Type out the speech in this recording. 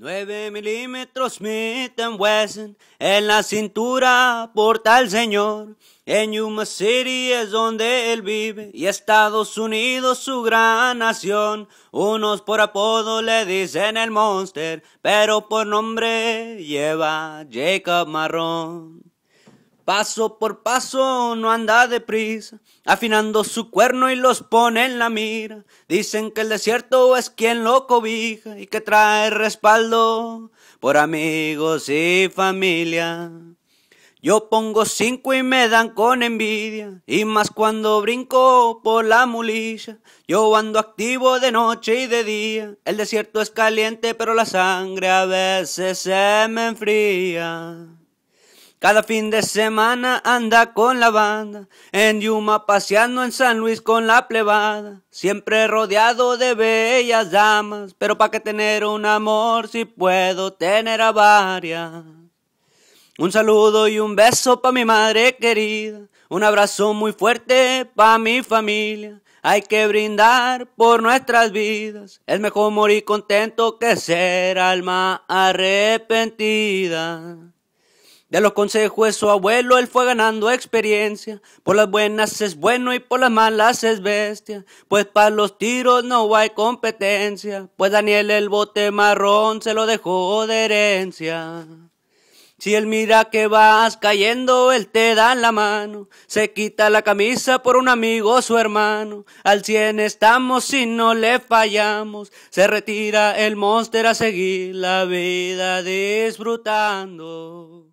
Nueve milímetros Smith Wesson en la cintura porta el señor. En Yuma City es donde él vive y Estados Unidos su gran nación. Unos por apodo le dicen el Monster, pero por nombre lleva Jacob Marrón. Paso por paso no anda deprisa, afinando su cuerno y los pone en la mira. Dicen que el desierto es quien lo cobija y que trae respaldo por amigos y familia. Yo pongo cinco y me dan con envidia, y más cuando brinco por la mulilla. Yo ando activo de noche y de día, el desierto es caliente pero la sangre a veces se me enfría. Cada fin de semana anda con la banda, en Yuma paseando en San Luis con la plebada, siempre rodeado de bellas damas, pero pa' que tener un amor si puedo tener a varias. Un saludo y un beso pa' mi madre querida, un abrazo muy fuerte pa' mi familia. Hay que brindar por nuestras vidas, es mejor morir contento que ser alma arrepentida. De los consejos de su abuelo él fue ganando experiencia. Por las buenas es bueno y por las malas es bestia. Pues para los tiros no hay competencia. Pues Daniel el bote marrón se lo dejó de herencia. Si él mira que vas cayendo, él te da la mano. Se quita la camisa por un amigo o su hermano. Al cien estamos si no le fallamos. Se retira el monster a seguir la vida disfrutando.